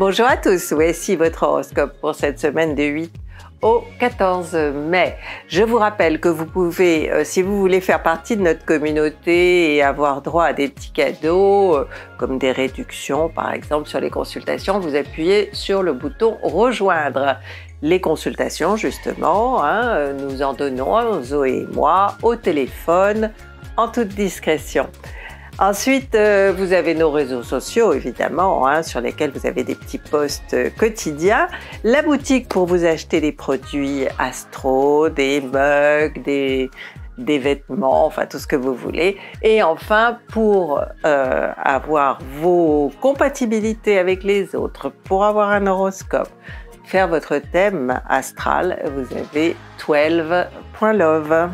Bonjour à tous, voici votre horoscope pour cette semaine du 8 au 14 mai. Je vous rappelle que vous pouvez, euh, si vous voulez faire partie de notre communauté et avoir droit à des petits cadeaux, euh, comme des réductions par exemple sur les consultations, vous appuyez sur le bouton Rejoindre. Les consultations, justement, hein, nous en donnons, Zoé et moi, au téléphone, en toute discrétion. Ensuite, euh, vous avez nos réseaux sociaux, évidemment, hein, sur lesquels vous avez des petits posts euh, quotidiens. La boutique pour vous acheter des produits astro, des mugs, des, des vêtements, enfin tout ce que vous voulez. Et enfin, pour euh, avoir vos compatibilités avec les autres, pour avoir un horoscope, faire votre thème astral, vous avez 12.love.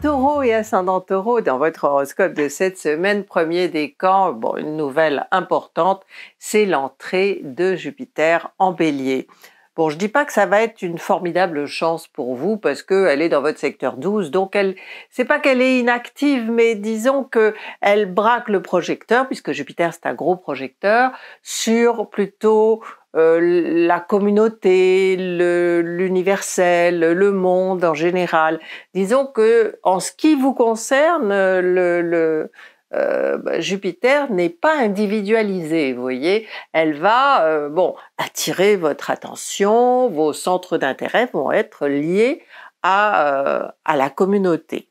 Taureau et ascendant taureau dans votre horoscope de cette semaine, premier décan, bon, une nouvelle importante, c'est l'entrée de Jupiter en bélier. Bon, je dis pas que ça va être une formidable chance pour vous parce qu'elle est dans votre secteur 12, donc elle, c'est pas qu'elle est inactive, mais disons que elle braque le projecteur, puisque Jupiter c'est un gros projecteur, sur plutôt euh, la communauté, l'universel, le, monde en général. Disons que en ce qui vous concerne, le, euh, bah, Jupiter n'est pas individualisé, vous voyez, elle va euh, bon attirer votre attention, vos centres d'intérêt vont être liés à la communauté.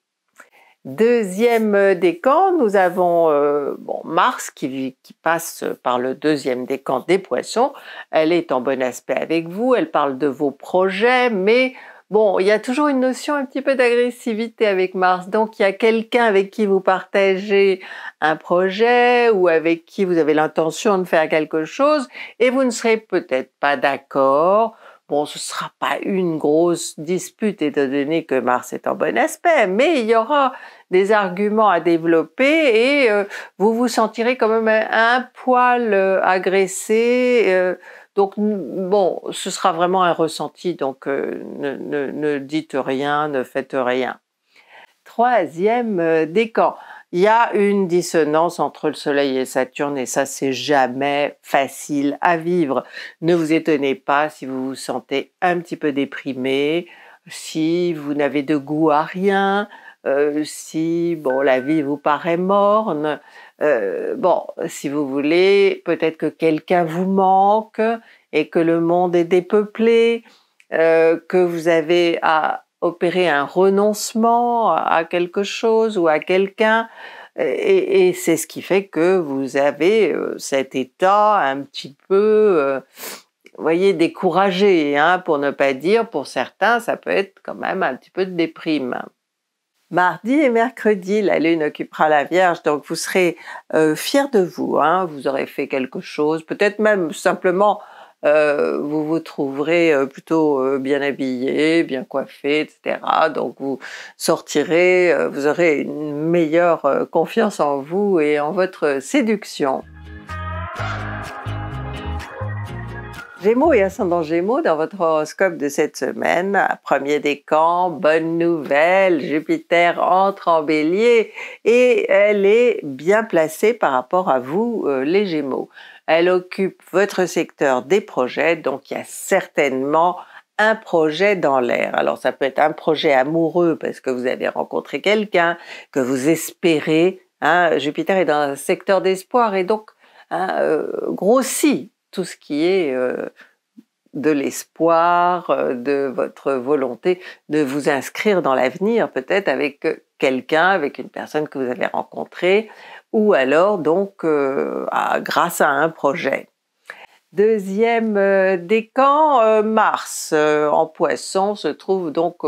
Deuxième euh, décan, nous avons euh, Mars qui, qui, passe par le deuxième décan des poissons. Elle est en bon aspect avec vous, elle parle de vos projets, mais bon, il y a toujours une notion un petit peu d'agressivité avec Mars. Donc il y a quelqu'un avec qui vous partagez un projet ou avec qui vous avez l'intention de faire quelque chose et vous ne serez peut-être pas d'accord Bon, ce sera pas une grosse dispute étant donné que Mars est en bon aspect, mais il y aura des arguments à développer et euh, vous vous sentirez quand même un, poil euh, agressé. Euh, donc bon, ce sera vraiment un ressenti, donc ne, ne, dites rien, ne faites rien. Troisième décan il y a une dissonance entre le Soleil et Saturne et ça, c'est jamais facile à vivre. Ne vous étonnez pas si vous vous sentez un petit peu déprimé, si vous n'avez de goût à rien, euh, si bon la vie vous paraît morne. Euh, bon, si vous voulez, peut-être que quelqu'un vous manque et que le monde est dépeuplé, euh, que vous avez à opérer un renoncement à quelque chose ou à quelqu'un. Et, c'est ce qui fait que vous avez euh, cet état un petit peu, vous euh, voyez, découragé, hein, pour ne pas dire, pour certains, ça peut être quand même un petit peu de déprime. Mardi et mercredi, la Lune occupera la Vierge, donc vous serez euh, fiers de vous, hein. vous aurez fait quelque chose, peut-être même simplement euh, vous vous trouverez euh, plutôt euh, bien habillé, bien coiffé, etc. Donc vous sortirez, vous aurez une meilleure confiance en vous et en votre séduction. Gémeaux et ascendant Gémeaux dans votre horoscope de cette semaine. Premier décan, bonne nouvelle, Jupiter entre en bélier et elle est bien placée par rapport à vous, les Gémeaux. Elle occupe votre secteur des projets, donc il y a certainement un projet dans l'air. Alors ça peut être un projet amoureux parce que vous avez rencontré quelqu'un, que vous espérez. Hein, Jupiter est dans un secteur d'espoir et donc hein, euh, grossit tout ce qui est euh, de l'espoir, euh, de votre volonté de vous inscrire dans l'avenir, peut-être avec quelqu'un, avec une personne que vous avez rencontrée, ou alors donc euh, grâce à un projet. Deuxième euh, décan, euh, Mars en poisson se trouve donc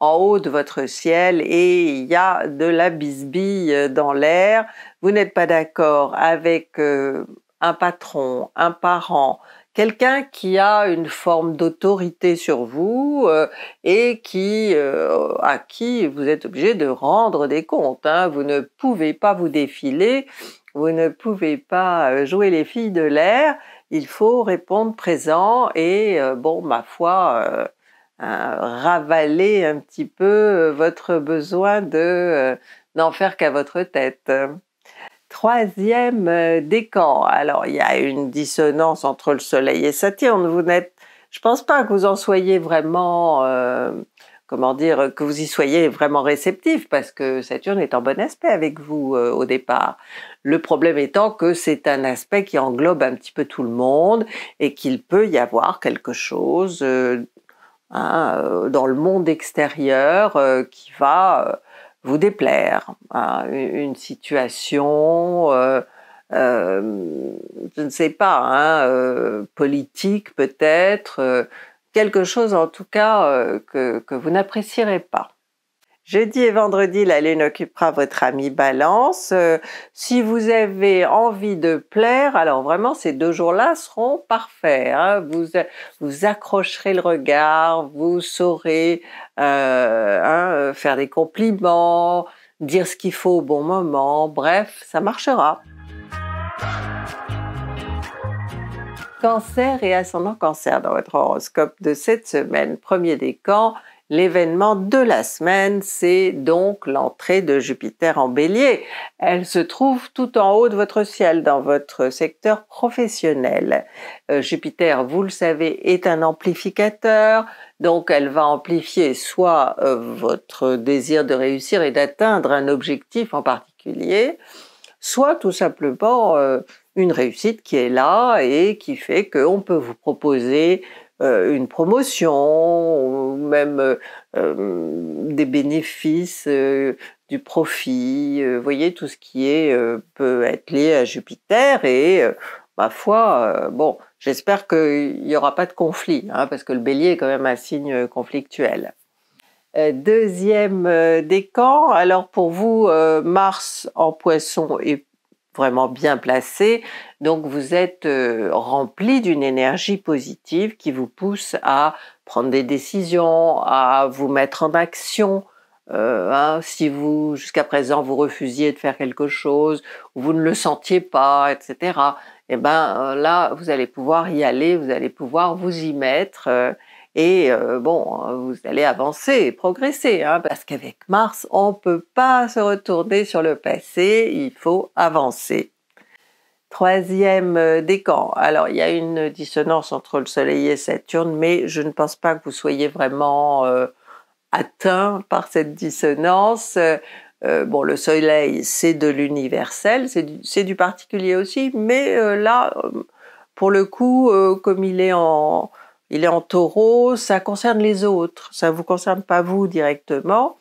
en haut de votre ciel et il y a de la bisbille dans l'air. Vous n'êtes pas d'accord avec un patron, un parent quelqu'un qui a une forme d'autorité sur vous euh, et qui euh, à qui vous êtes obligé de rendre des comptes. Hein. Vous ne pouvez pas vous défiler, vous ne pouvez pas euh, jouer les filles de l'air. Il faut répondre présent et bon, ma foi, ravaler un petit peu votre besoin de n'en faire qu'à votre tête troisième euh, décan. Alors, il y a une dissonance entre le Soleil et Saturne. Vous n'êtes, je pense pas que vous en soyez vraiment, euh, comment dire, que vous y soyez vraiment réceptif, parce que Saturne est en bon aspect avec vous euh, au départ. Le problème étant que c'est un aspect qui englobe un petit peu tout le monde et qu'il peut y avoir quelque chose. Hein, dans le monde extérieur qui va vous déplaire, une situation, euh, euh, je ne sais pas, hein, euh, politique peut-être, quelque chose en tout cas que vous n'apprécierez pas. Jeudi et vendredi, la lune occupera votre ami Balance. Euh, si vous avez envie de plaire, alors vraiment ces deux jours-là seront parfaits. Hein. Vous, vous accrocherez le regard, vous saurez euh, hein, faire des compliments, dire ce qu'il faut au bon moment, bref, ça marchera. Cancer et ascendant cancer dans votre horoscope de cette semaine, premier décan, L'événement de la semaine, c'est donc l'entrée de Jupiter en bélier. Elle se trouve tout en haut de votre ciel, dans votre secteur professionnel. Euh, Jupiter, vous le savez, est un amplificateur, donc elle va amplifier soit euh, votre désir de réussir et d'atteindre un objectif en particulier, soit tout simplement euh, une réussite qui est là et qui fait qu'on peut vous proposer euh, une promotion ou même euh, euh, des bénéfices, du profit, vous voyez, tout ce qui est peut être lié à Jupiter et ma foi, bon, j'espère qu'il n'y aura pas de conflit, hein, parce que le bélier est quand même un signe conflictuel. Deuxième décan, alors pour vous, Mars en poisson et vraiment bien placé. Donc vous êtes euh, rempli d'une énergie positive qui vous pousse à prendre des décisions, à vous mettre en action. Euh, hein. si vous, jusqu'à présent, vous refusiez de faire quelque chose, vous ne le sentiez pas, etc., eh bien euh, là, vous allez pouvoir y aller, vous allez pouvoir vous y mettre et euh, bon, vous allez avancer progresser, hein, parce qu'avec Mars, on ne peut pas se retourner sur le passé, il faut avancer. Troisième euh, décan. Alors, il y a une dissonance entre le Soleil et Saturne, mais je ne pense pas que vous soyez vraiment euh, atteint par cette dissonance. bon, le Soleil, c'est de l'universel, c'est du, particulier aussi, mais là, pour le coup, comme il est en, il est en taureau, ça concerne les autres, ça ne vous concerne pas vous directement.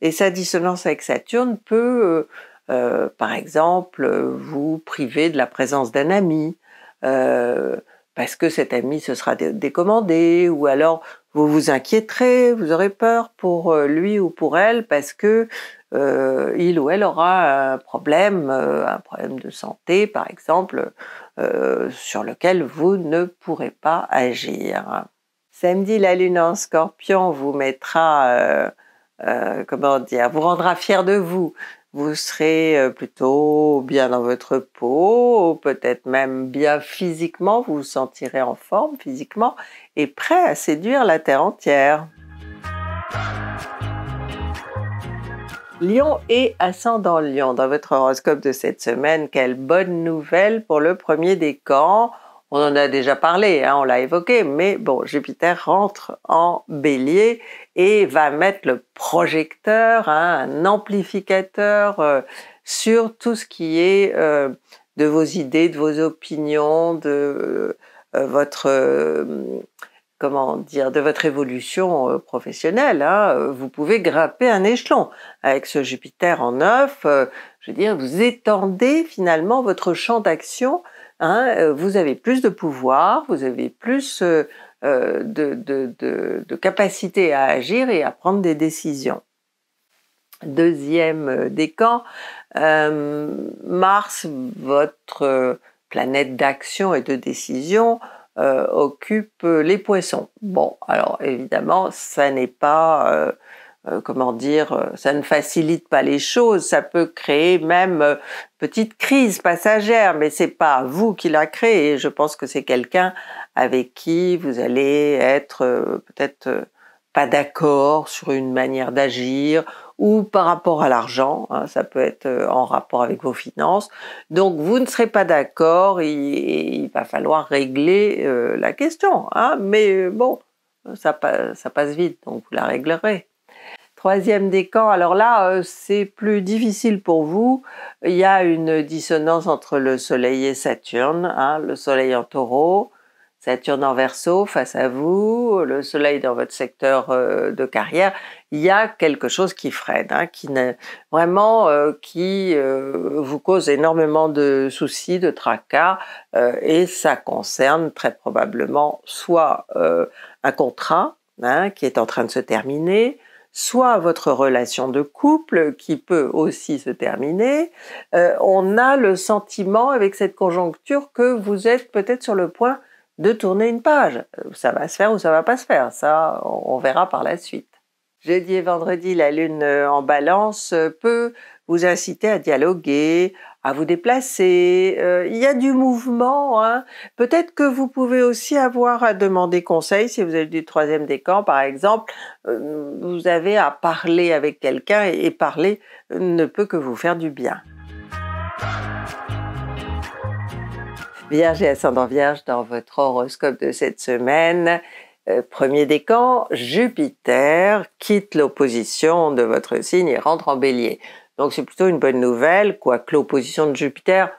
Et sa dissonance avec Saturne peut, euh, euh, par exemple, vous priver de la présence d'un ami, euh, parce que cet ami se sera décommandé, ou alors vous vous inquiéterez, vous aurez peur pour lui ou pour elle, parce que il ou elle aura un problème, un problème de santé, par exemple, euh, sur lequel vous ne pourrez pas agir. Samedi, la lune en scorpion vous mettra, euh, euh, comment dire, vous rendra fier de vous. Vous serez plutôt bien dans votre peau, peut-être même bien physiquement, vous vous sentirez en forme physiquement et prêt à séduire la terre entière. Lion et ascendant Lion, dans votre horoscope de cette semaine, quelle bonne nouvelle pour le premier décan. On en a déjà parlé, hein, on l'a évoqué, mais bon, Jupiter rentre en bélier et va mettre le projecteur, hein, un amplificateur euh, sur tout ce qui est euh, de vos idées, de vos opinions, de euh, votre comment dire, de votre évolution euh, professionnelle. Hein, euh, vous pouvez grimper un échelon. Avec ce Jupiter en neuf, euh, je veux dire, vous étendez finalement votre champ d'action. Hein, vous avez plus de pouvoir, vous avez plus de, capacité à agir et à prendre des décisions deuxième décan. Mars, votre planète d'action et de décision, occupent euh, occupe euh, les poissons. Bon, alors évidemment, ça n'est pas, euh, comment dire, ça ne facilite pas les choses, ça peut créer même une petite crise passagère, mais c'est pas vous qui la créez. Je pense que c'est quelqu'un avec qui vous allez être peut-être pas d'accord sur une manière d'agir ou par rapport à l'argent, hein, ça peut être euh, en rapport avec vos finances. Donc vous ne serez pas d'accord, il, va falloir régler euh, la question. Hein. mais euh, bon, ça, passe vite, donc vous la réglerez. Troisième décan, alors là, c'est plus difficile pour vous. Il y a une dissonance entre le Soleil et Saturne, hein, le Soleil en taureau, Saturne en verso face à vous, le soleil dans votre secteur euh, de carrière, il y a quelque chose qui freine, hein, qui vraiment euh, qui euh, vous cause énormément de soucis, de tracas, et ça concerne très probablement soit un contrat hein, qui est en train de se terminer, soit votre relation de couple qui peut aussi se terminer, on a le sentiment avec cette conjoncture que vous êtes peut-être sur le point de tourner une page. Ça va se faire ou ça va pas se faire, ça on verra par la suite. Jeudi et vendredi, la lune euh, en balance euh, peut vous inciter à dialoguer, à vous déplacer. Euh, il y a du mouvement. Hein. Peut-être que vous pouvez aussi avoir à demander conseil si vous êtes du troisième décan, par exemple. vous avez à parler avec quelqu'un et parler ne peut que vous faire du bien. Vierge et ascendant Vierge dans votre horoscope de cette semaine. Euh, premier décan, Jupiter quitte l'opposition de votre signe et rentre en bélier. Donc c'est plutôt une bonne nouvelle, quoique l'opposition de Jupiter,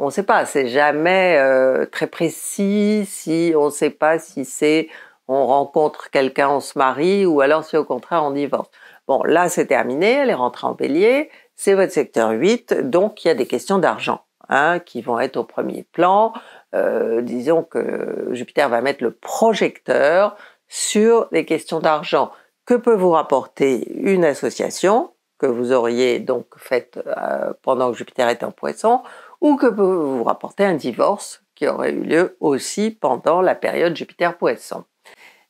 on ne sait pas, c'est jamais euh, très précis, si on ne sait pas si c'est on rencontre quelqu'un, on se marie, ou alors si au contraire on divorce. Bon, là c'est terminé, elle est rentrée en bélier, c'est votre secteur 8, donc il y a des questions d'argent. Hein, qui vont être au premier plan. Euh, disons que Jupiter va mettre le projecteur sur les questions d'argent. Que peut vous rapporter une association que vous auriez donc faite euh, pendant que Jupiter est en poisson, ou que peut vous rapporter un divorce qui aurait eu lieu aussi pendant la période Jupiter-Poisson.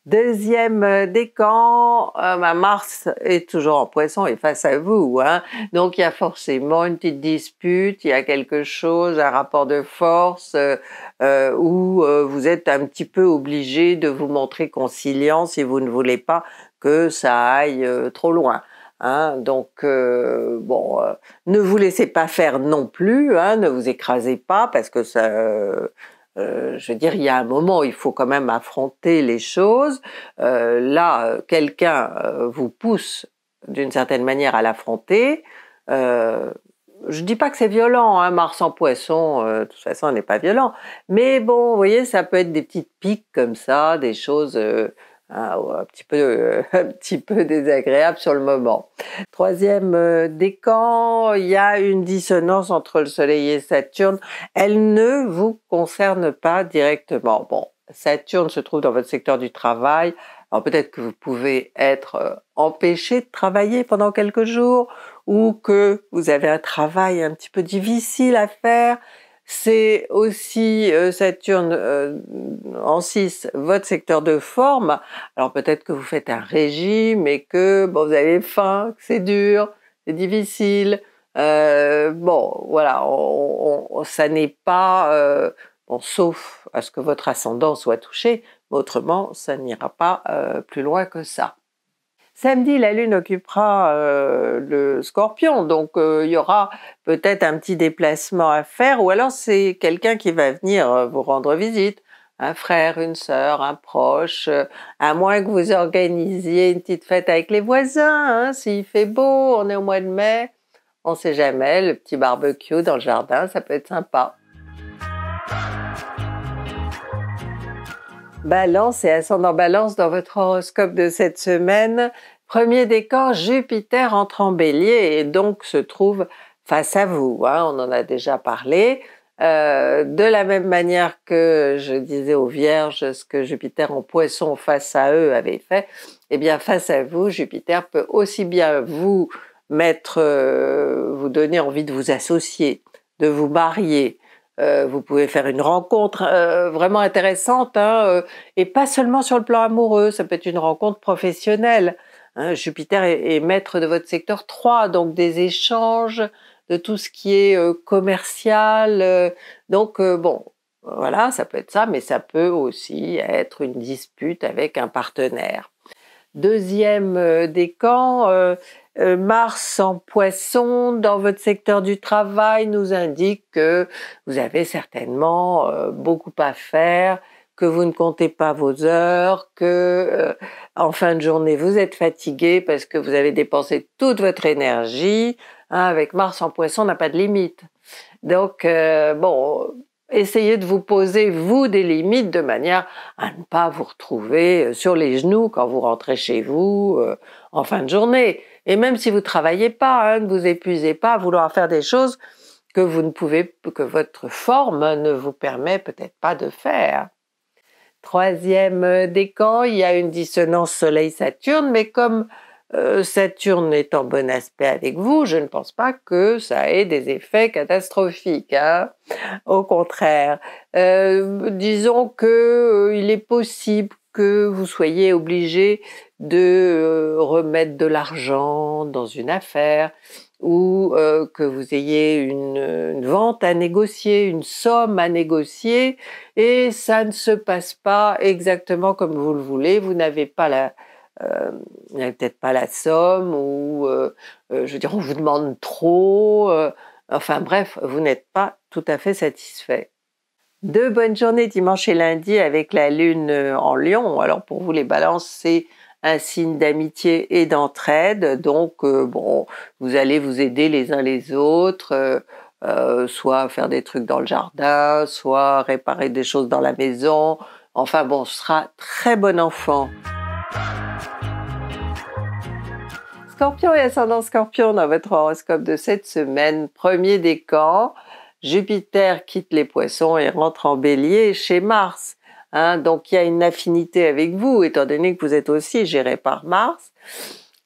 Deuxième euh, décan, euh, Mars est toujours en poisson et face à vous. Hein. Donc il y a forcément une petite dispute, il y a quelque chose, un rapport de force euh, où vous êtes un petit peu obligé de vous montrer conciliant si vous ne voulez pas que ça aille trop loin. Hein. donc, bon, ne vous laissez pas faire non plus, hein, ne vous écrasez pas parce que ça, euh, je veux dire, il y a un moment, où il faut quand même affronter les choses. Euh, là, quelqu'un euh, vous pousse d'une certaine manière à l'affronter. je ne dis pas que c'est violent, hein, Mars en poisson, de toute façon, n'est pas violent. Mais bon, vous voyez, ça peut être des petites piques comme ça, des choses ah, un, petit peu, euh, un petit peu désagréable sur le moment. Troisième euh, décan, il y a une dissonance entre le Soleil et Saturne. Elle ne vous concerne pas directement. Bon, Saturne se trouve dans votre secteur du travail. Alors peut-être que vous pouvez être euh, empêché de travailler pendant quelques jours ou que vous avez un travail un petit peu difficile à faire c'est aussi euh, Saturne euh, en 6, votre secteur de forme. Alors peut-être que vous faites un régime et que bon, vous avez faim, que c'est dur, c'est difficile. Euh, bon, voilà, ça n'est pas, bon, sauf à ce que votre ascendant soit touché, autrement, ça n'ira pas plus loin que ça. Samedi, la Lune occupera euh, le scorpion, donc euh, il y aura peut-être un petit déplacement à faire, ou alors c'est quelqu'un qui va venir euh, vous rendre visite, un frère, une sœur, un proche, à moins que vous organisiez une petite fête avec les voisins, hein. s'il fait beau, on est au mois de mai, on sait jamais, le petit barbecue dans le jardin, ça peut être sympa. Balance et ascendant Balance dans votre horoscope de cette semaine. Premier décor, Jupiter entre en bélier et donc se trouve face à vous. Hein, on en a déjà parlé. Euh, de la même manière que je disais aux Vierges ce que Jupiter en poisson face à eux avait fait, eh bien face à vous, Jupiter peut aussi bien vous mettre, euh, vous donner envie de vous associer, de vous marier, euh, vous pouvez faire une rencontre euh, vraiment intéressante, hein, euh, et pas seulement sur le plan amoureux, ça peut être une rencontre professionnelle. Hein. Jupiter est, maître de votre secteur 3, donc des échanges, de tout ce qui est commercial. donc bon, voilà, ça peut être ça, mais ça peut aussi être une dispute avec un partenaire. Deuxième décan, euh, Mars en poisson dans votre secteur du travail nous indique que vous avez certainement euh, beaucoup à faire, que vous ne comptez pas vos heures, que euh, en fin de journée vous êtes fatigué parce que vous avez dépensé toute votre énergie. Hein, avec Mars en poisson, on n'a pas de limite. Donc, bon, essayez de vous poser, vous, des limites de manière à ne pas vous retrouver sur les genoux quand vous rentrez chez vous en fin de journée. Et même si vous travaillez pas, hein, ne vous épuisez pas à vouloir faire des choses que vous ne pouvez, que votre forme ne vous permet peut-être pas de faire. Troisième euh, décan, il y a une dissonance Soleil-Saturne, mais comme euh, Saturne est en bon aspect avec vous, je ne pense pas que ça ait des effets catastrophiques. Hein. Au contraire, euh, disons que il est possible que vous soyez obligé de euh, remettre de l'argent dans une affaire ou euh, que vous ayez une, vente à négocier, une somme à négocier, et ça ne se passe pas exactement comme vous le voulez, vous n'avez pas la... Euh, peut-être pas la somme ou je veux dire on vous demande trop enfin bref vous n'êtes pas tout à fait satisfait deux bonnes journées dimanche et lundi avec la lune euh, en lion. Alors pour vous les balances, c'est un signe d'amitié et d'entraide. Donc euh, bon, vous allez vous aider les uns les autres. Euh, soit faire des trucs dans le jardin, soit réparer des choses dans la maison. Enfin bon, ce sera très bon enfant. Scorpion et ascendant Scorpion dans votre horoscope de cette semaine, premier décan. Jupiter quitte les poissons et rentre en bélier chez Mars. Hein. donc il y a une affinité avec vous, étant donné que vous êtes aussi géré par Mars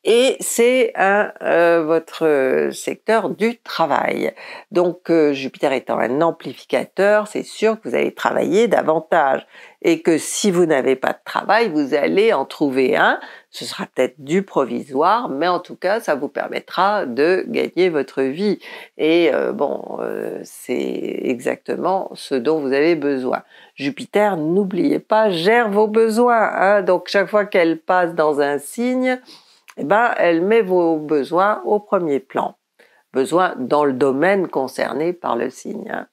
et c'est euh, votre euh, secteur du travail. Donc euh, Jupiter étant un amplificateur, c'est sûr que vous allez travailler davantage et que si vous n'avez pas de travail, vous allez en trouver un. Ce sera peut-être du provisoire, mais en tout cas, ça vous permettra de gagner votre vie. Et bon, c'est exactement ce dont vous avez besoin. Jupiter, n'oubliez pas, gère vos besoins. Hein. donc chaque fois qu'elle passe dans un signe, eh ben, elle met vos besoins au premier plan. Besoins dans le domaine concerné par le signe. Hein.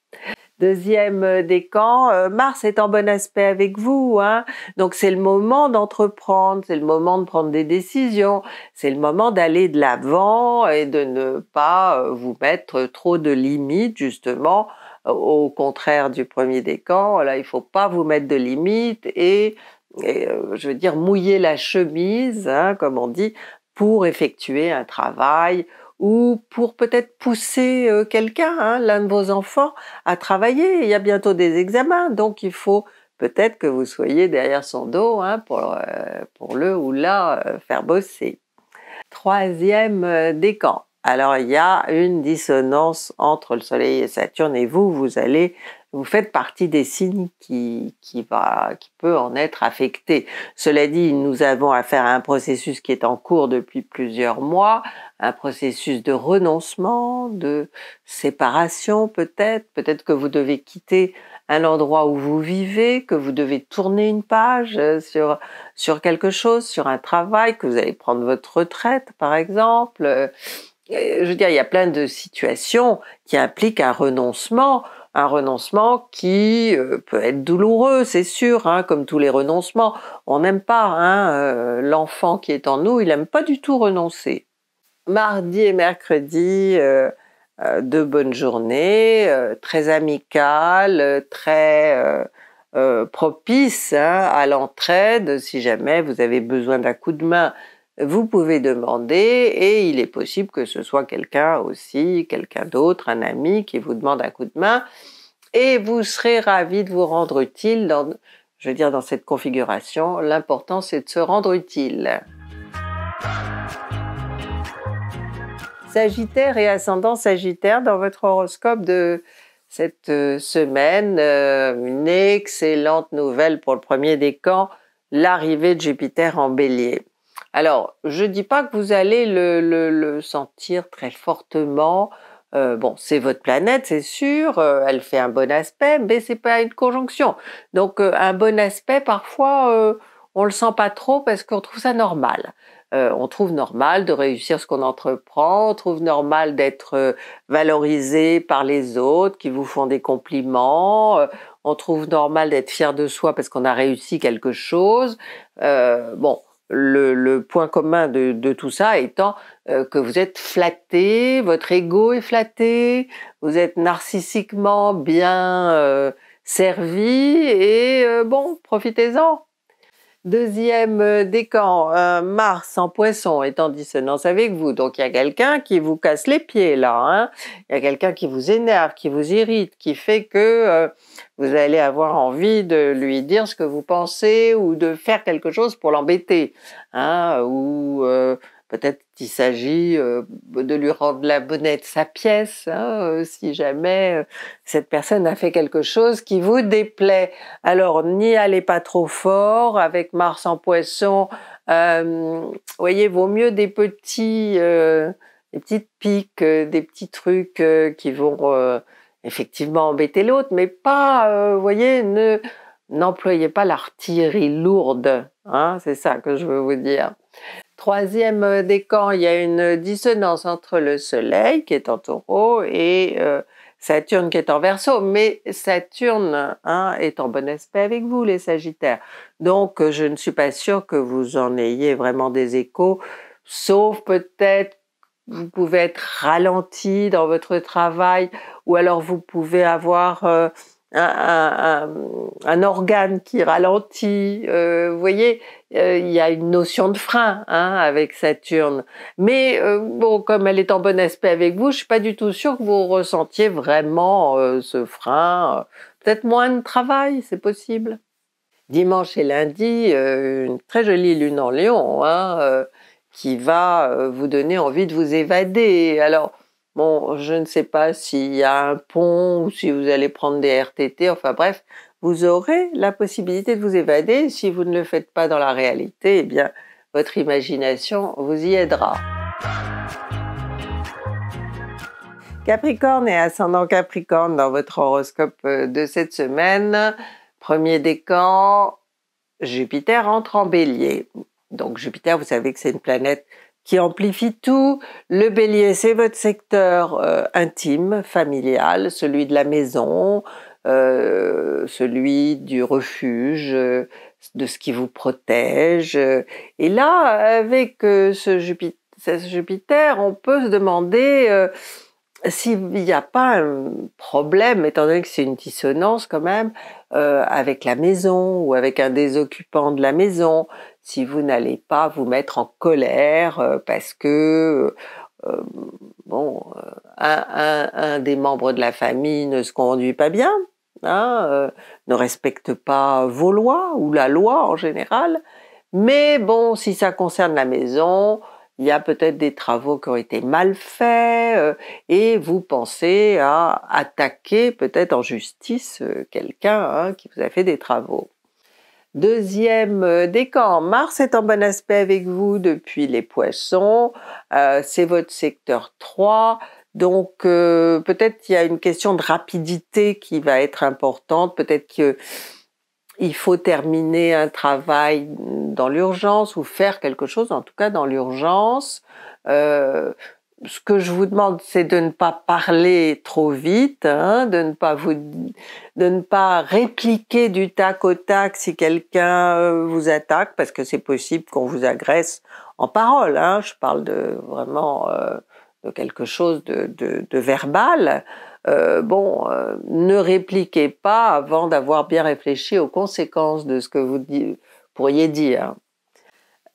Deuxième euh, décan, euh, Mars est en bon aspect avec vous, hein. donc c'est le moment d'entreprendre, c'est le moment de prendre des décisions, c'est le moment d'aller de l'avant et de ne pas euh, vous mettre trop de limites justement. Au contraire du premier décan, là il faut pas vous mettre de limites et euh, je veux dire mouiller la chemise, hein, comme on dit, pour effectuer un travail ou pour peut-être pousser euh, quelqu'un, hein, l'un de vos enfants, à travailler. Il y a bientôt des examens, donc il faut peut-être que vous soyez derrière son dos hein, pour, euh, pour le ou la faire bosser. Troisième décan, alors il y a une dissonance entre le Soleil et Saturne et vous, vous allez, vous faites partie des signes qui, va, qui peut en être affecté. Cela dit, nous avons affaire à un processus qui est en cours depuis plusieurs mois, un processus de renoncement, de séparation peut-être, peut-être que vous devez quitter un endroit où vous vivez, que vous devez tourner une page euh, sur, sur quelque chose, sur un travail, que vous allez prendre votre retraite par exemple. Euh, je veux dire, il y a plein de situations qui impliquent un renoncement, un renoncement qui euh, peut être douloureux, c'est sûr, hein, comme tous les renoncements. On n'aime pas hein, euh, l'enfant qui est en nous, il n'aime pas du tout renoncer. Mardi et mercredi, deux euh, de bonnes journées, très amicales, très propices hein, à l'entraide si jamais vous avez besoin d'un coup de main vous pouvez demander et il est possible que ce soit quelqu'un aussi, quelqu'un d'autre, un ami qui vous demande un coup de main et vous serez ravi de vous rendre utile dans, je veux dire, dans cette configuration. L'important, c'est de se rendre utile. Sagittaire et ascendant Sagittaire dans votre horoscope de cette euh, semaine, euh, une excellente nouvelle pour le premier décan, l'arrivée de Jupiter en bélier. Alors, je ne dis pas que vous allez le, sentir très fortement. Euh, bon, c'est votre planète, c'est sûr, euh, elle fait un bon aspect, mais ce n'est pas une conjonction. Donc, euh, un bon aspect, parfois, on le sent pas trop parce qu'on trouve ça normal. on trouve normal de réussir ce qu'on entreprend, on trouve normal d'être valorisé par les autres qui vous font des compliments, on trouve normal d'être fier de soi parce qu'on a réussi quelque chose. bon, le, point commun de, tout ça étant euh, que vous êtes flatté, votre ego est flatté, vous êtes narcissiquement bien euh, servi et euh, bon, profitez-en. Deuxième euh, décan, euh, Mars en poisson est en dissonance avec vous. Donc il y a quelqu'un qui vous casse les pieds là. Hein. il y a quelqu'un qui vous énerve, qui vous irrite, qui fait que euh, vous allez avoir envie de lui dire ce que vous pensez ou de faire quelque chose pour l'embêter. Hein, ou Peut-être qu'il s'agit euh, de lui rendre la bonnette sa pièce, hein, euh, si jamais euh, cette personne a fait quelque chose qui vous déplaît. Alors n'y allez pas trop fort avec Mars en poisson. Euh, voyez, vaut mieux des petits, des petites piques, des petits trucs qui vont effectivement embêter l'autre, mais pas, voyez, ne n'employez pas l'artillerie lourde. Hein, c'est ça que je veux vous dire. Troisième euh, décan, il y a une dissonance entre le Soleil qui est en taureau et euh, Saturne qui est en verso, mais Saturne hein, est en bon aspect avec vous, les Sagittaires. Donc, euh, je ne suis pas sûre que vous en ayez vraiment des échos, sauf peut-être vous pouvez être ralenti dans votre travail ou alors vous pouvez avoir un, organe qui ralentit. Euh, vous voyez, euh, il y a une notion de frein hein, avec Saturne. Mais euh, bon, comme elle est en bon aspect avec vous, je suis pas du tout sûr que vous ressentiez vraiment ce frein. Peut-être moins de travail, c'est possible. Dimanche et lundi, une très jolie lune en Lion hein, qui va vous donner envie de vous évader. Alors, Bon, je ne sais pas s'il y a un pont ou si vous allez prendre des RTT, enfin bref, vous aurez la possibilité de vous évader. Si vous ne le faites pas dans la réalité, eh bien, votre imagination vous y aidera. Capricorne et ascendant Capricorne dans votre horoscope euh, de cette semaine. Premier décan, Jupiter entre en bélier. Donc Jupiter, vous savez que c'est une planète qui amplifie tout. Le bélier, c'est votre secteur euh, intime, familial, celui de la maison, euh, celui du refuge, euh, de ce qui vous protège. Et là, avec ce Jupiter, on peut se demander s'il n'y a pas un problème, étant donné que c'est une dissonance quand même, avec la maison ou avec un des occupants de la maison, si vous n'allez pas vous mettre en colère euh, parce que euh, euh, bon, un, des membres de la famille ne se conduit pas bien, hein, ne respecte pas vos lois ou la loi en général. Mais bon, si ça concerne la maison, il y a peut-être des travaux qui ont été mal faits et vous pensez à attaquer peut-être en justice quelqu'un hein, qui vous a fait des travaux. Deuxième euh, décan, Mars est en bon aspect avec vous depuis les poissons, euh, c'est votre secteur 3, donc euh, peut-être il y a une question de rapidité qui va être importante, peut-être qu'il faut terminer un travail dans l'urgence ou faire quelque chose, en tout cas dans l'urgence ce que je vous demande, c'est de ne pas parler trop vite, hein, de ne pas vous, de ne pas répliquer du tac au tac si quelqu'un euh, vous attaque, parce que c'est possible qu'on vous agresse en parole. Hein, je parle de vraiment euh, de quelque chose de, de, de verbal. Euh, bon, ne répliquez pas avant d'avoir bien réfléchi aux conséquences de ce que vous pourriez dire.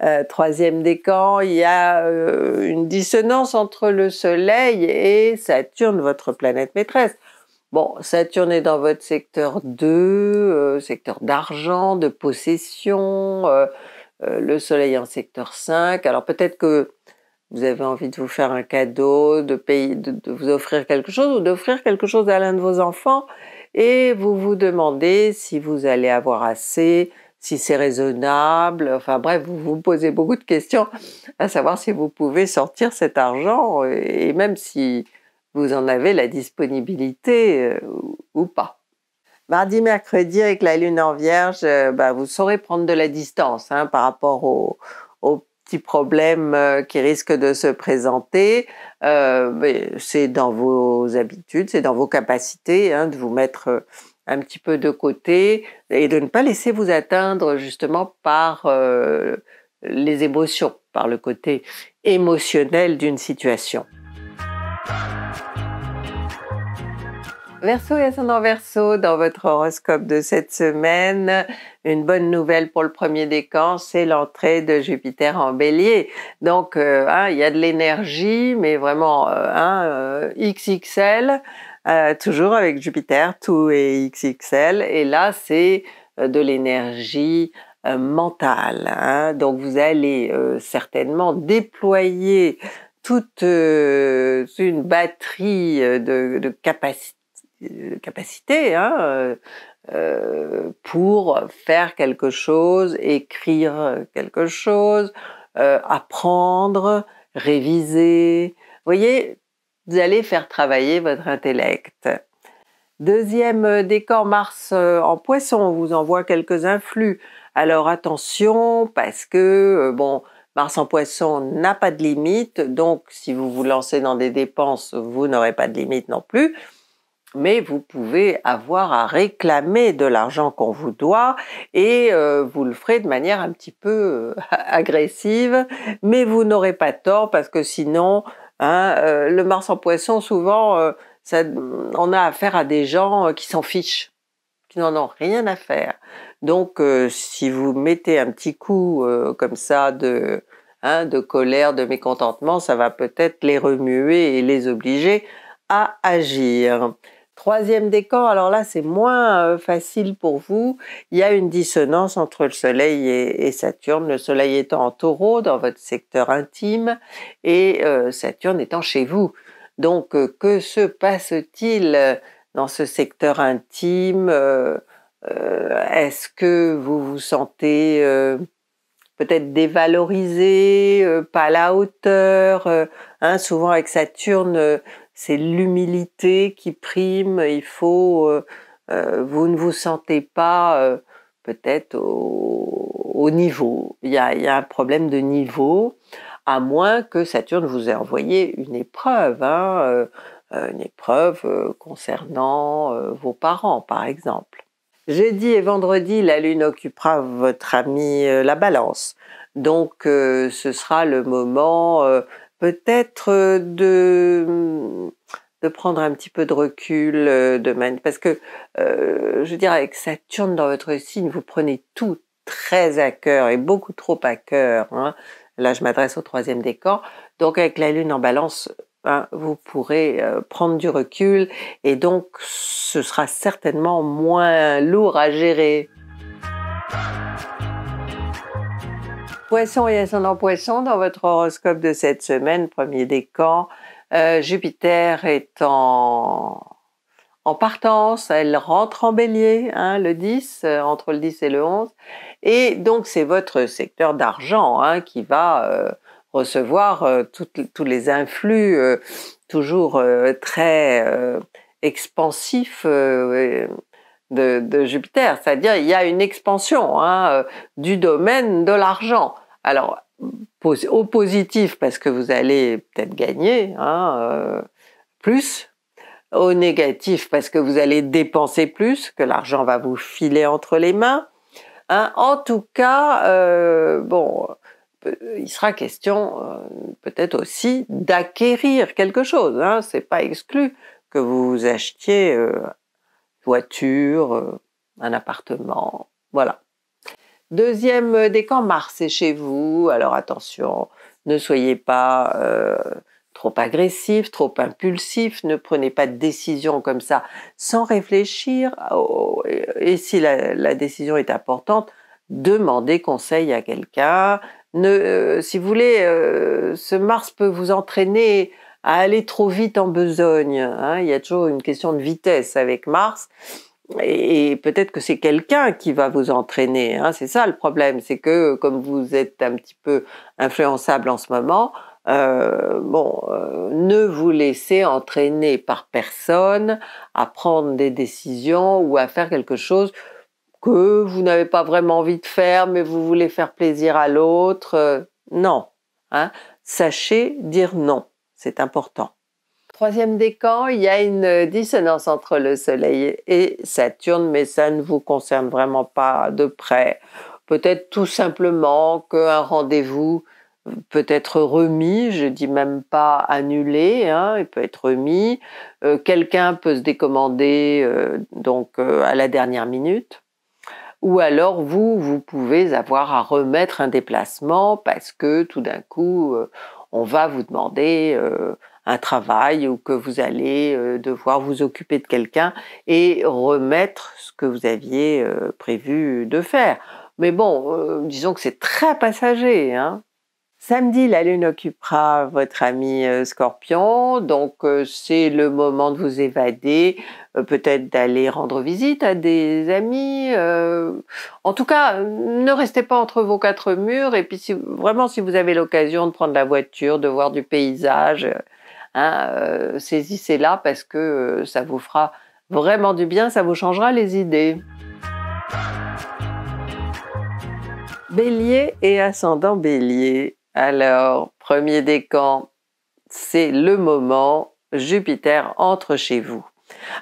Euh, troisième décan, il y a euh, une dissonance entre le Soleil et Saturne, votre planète maîtresse. Bon, Saturne est dans votre secteur 2, euh, secteur d'argent, de possession, le Soleil en secteur 5. Alors peut-être que vous avez envie de vous faire un cadeau, de, de vous offrir quelque chose ou d'offrir quelque chose à l'un de vos enfants et vous vous demandez si vous allez avoir assez, si c'est raisonnable. Enfin bref, vous vous posez beaucoup de questions à savoir si vous pouvez sortir cet argent et même si vous en avez la disponibilité euh, ou pas. Mardi, mercredi, avec la lune en vierge, euh, bah, vous saurez prendre de la distance hein, par rapport aux, petits problèmes euh, qui risquent de se présenter. Euh, c'est dans vos habitudes, c'est dans vos capacités hein, de vous mettre un petit peu de côté et de ne pas laisser vous atteindre justement par euh, les émotions, par le côté émotionnel d'une situation. Verso et ascendant Verso, dans votre horoscope de cette semaine, une bonne nouvelle pour le premier décan, c'est l'entrée de Jupiter en Bélier. Donc, euh, hein, il y a de l'énergie, mais vraiment euh, hein, XXL. Euh, toujours avec Jupiter, tout est XXL, et là c'est euh, de l'énergie euh, mentale. Hein. Donc vous allez certainement déployer toute une batterie de, capacités hein, pour faire quelque chose, écrire quelque chose, apprendre, réviser. Vous voyez, vous allez faire travailler votre intellect. Deuxième euh, décor Mars euh, en poisson, on vous envoie quelques influx. Alors attention parce que, euh, bon, Mars en poisson n'a pas de limite, donc si vous vous lancez dans des dépenses, vous n'aurez pas de limite non plus. Mais vous pouvez avoir à réclamer de l'argent qu'on vous doit et vous le ferez de manière un petit peu agressive, mais vous n'aurez pas tort parce que sinon Hein, euh, le Mars en poisson, souvent, euh, on a affaire à des gens euh, qui s'en fichent, qui n'en ont rien à faire. Donc, si vous mettez un petit coup comme ça de, hein, de colère, de mécontentement, ça va peut-être les remuer et les obliger à agir. Troisième décor, alors là c'est moins euh, facile pour vous, il y a une dissonance entre le Soleil et, Saturne, le Soleil étant en taureau dans votre secteur intime et euh, Saturne étant chez vous. Donc euh, que se passe-t-il dans ce secteur intime Est-ce que vous vous sentez peut-être dévalorisé, pas à la hauteur hein, Souvent avec Saturne, c'est l'humilité qui prime. Il faut, euh, euh, vous ne vous sentez pas euh, peut-être au, niveau. Il y, a, un problème de niveau, à moins que Saturne vous ait envoyé une épreuve, hein, une épreuve concernant vos parents, par exemple. Jeudi et vendredi, la Lune occupera votre ami la Balance. Donc, ce sera le moment peut-être euh, de mm, de prendre un petit peu de recul, euh, de parce que euh, je veux dire avec Saturne dans votre signe, vous prenez tout très à cœur et beaucoup trop à cœur. Hein. Là, je m'adresse au troisième décor. Donc avec la Lune en Balance, hein, vous pourrez prendre du recul et donc ce sera certainement moins lourd à gérer. Poisson et ascendant Poisson, dans votre horoscope de cette semaine, premier décan, euh, Jupiter est en, partance, elle rentre en bélier, hein, le 10, euh, entre le 10 et le 11, et donc c'est votre secteur d'argent hein, qui va euh, recevoir euh, tous les influx toujours très expansifs de, Jupiter, c'est-à-dire il y a une expansion hein, du domaine de l'argent. Alors, au positif, parce que vous allez peut-être gagner hein, euh, plus. Au négatif, parce que vous allez dépenser plus, que l'argent va vous filer entre les mains. Hein. En tout cas, euh, bon, euh, il sera question peut-être aussi d'acquérir quelque chose. Hein. C'est pas exclu que vous achetiez voiture, un appartement, voilà. Deuxième euh, décan, Mars est chez vous, alors attention, ne soyez pas euh, trop agressif, trop impulsif, ne prenez pas de décision comme ça sans réfléchir. Oh, et si la, décision est importante, demandez conseil à quelqu'un. Euh, si vous voulez, ce Mars peut vous entraîner à aller trop vite en besogne. Hein. Il y a toujours une question de vitesse avec Mars et peut-être que c'est quelqu'un qui va vous entraîner. Hein. C'est ça le problème, c'est que comme vous êtes un petit peu influençable en ce moment, euh, bon, euh, ne vous laissez entraîner par personne à prendre des décisions ou à faire quelque chose que vous n'avez pas vraiment envie de faire, mais vous voulez faire plaisir à l'autre. Euh, non. Hein. Sachez dire non, c'est important. Troisième décan, il y a une euh, dissonance entre le Soleil et Saturne, mais ça ne vous concerne vraiment pas de près. Peut-être tout simplement qu'un rendez-vous peut être remis, je dis même pas annulé, hein, il peut être remis. Euh, quelqu'un peut se décommander euh, donc à la dernière minute. Ou alors vous, vous pouvez avoir à remettre un déplacement parce que tout d'un coup, on va vous demander un travail ou que vous allez euh, devoir vous occuper de quelqu'un et remettre ce que vous aviez euh, prévu de faire. Mais bon, euh, disons que c'est très passager. Hein Samedi, la Lune occupera votre ami Scorpion, donc c'est le moment de vous évader, peut-être d'aller rendre visite à des amis. en tout cas, ne restez pas entre vos quatre murs et puis vraiment si vous avez l'occasion de prendre la voiture, de voir du paysage, Hein, euh, saisissez-la parce que euh, ça vous fera vraiment du bien, ça vous changera les idées. Bélier et ascendant bélier. Alors, premier décan, c'est le moment, Jupiter entre chez vous.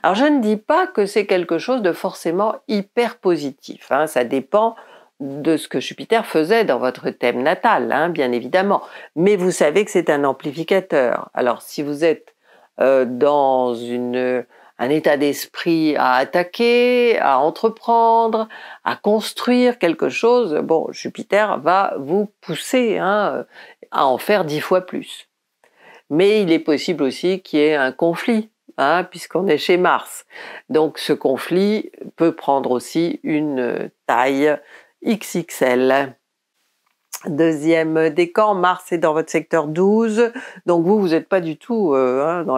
Alors je ne dis pas que c'est quelque chose de forcément hyper positif, hein, ça dépend de ce que Jupiter faisait dans votre thème natal, hein, bien évidemment. Mais vous savez que c'est un amplificateur. Alors si vous êtes euh, dans un état d'esprit à attaquer, à entreprendre, à construire quelque chose, bon, Jupiter va vous pousser hein, à en faire dix fois plus. Mais il est possible aussi qu'il y ait un conflit hein, puisqu'on est chez Mars. Donc ce conflit peut prendre aussi une taille XXL. Deuxième décan, Mars est dans votre secteur 12, donc vous, vous n'êtes pas du tout euh, hein, dans,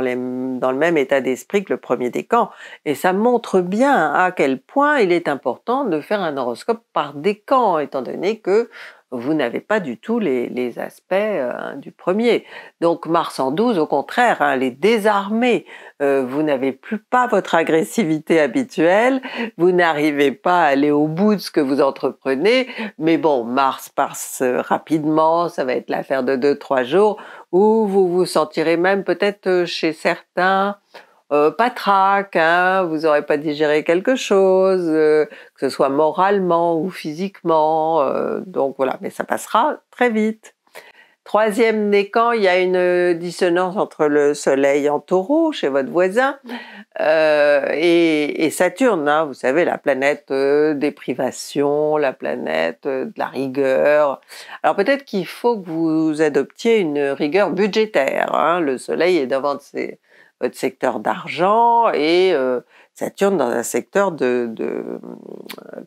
dans, le même état d'esprit que le premier décan. Et ça montre bien à quel point il est important de faire un horoscope par décan, étant donné que vous n'avez pas du tout les, aspects euh, du premier. Donc Mars en 12, au contraire, elle hein, les désarmés, euh, vous n'avez plus pas votre agressivité habituelle, vous n'arrivez pas à aller au bout de ce que vous entreprenez, mais bon, Mars passe euh, rapidement, ça va être l'affaire de 2-3 jours, où vous vous sentirez même peut-être chez certains euh, pas trac, hein, vous n'aurez pas digéré quelque chose, euh, que ce soit moralement ou physiquement. Euh, donc voilà, mais ça passera très vite. Troisième décan, il y a une dissonance entre le soleil en taureau chez votre voisin et, Saturne, hein, vous savez, la planète des privations, la planète de la rigueur. Alors peut-être qu'il faut que vous adoptiez une rigueur budgétaire. Hein, le soleil est devant de ses votre secteur d'argent et euh, ça Saturne dans un secteur de, euh,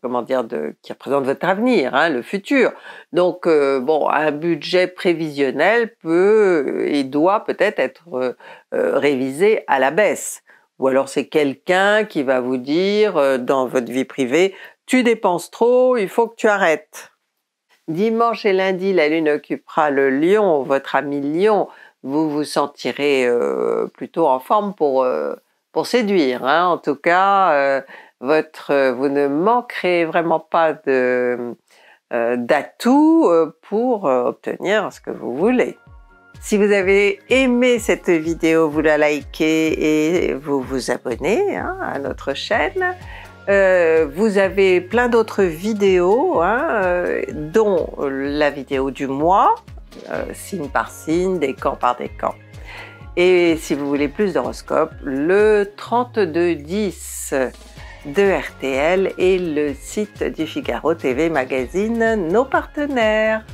comment dire de, qui représente votre avenir, hein, le futur. Donc euh, bon, un budget prévisionnel peut et doit peut-être être, révisé à la baisse. Ou alors c'est quelqu'un qui va vous dire dans votre vie privée, tu dépenses trop, il faut que tu arrêtes. Dimanche et lundi, la Lune occupera le Lion, votre ami Lion, vous vous sentirez euh, plutôt en forme pour, euh, pour séduire. Hein. En tout cas, euh, votre, vous ne manquerez vraiment pas de d'atouts pour obtenir ce que vous voulez. Si vous avez aimé cette vidéo, vous la likez et vous vous abonnez hein, à notre chaîne. vous avez plein d'autres vidéos, hein, dont la vidéo du mois, euh, signe par signe, camps par camps. Et si vous voulez plus d'horoscopes, le 3210 de RTL et le site du Figaro TV Magazine, nos partenaires.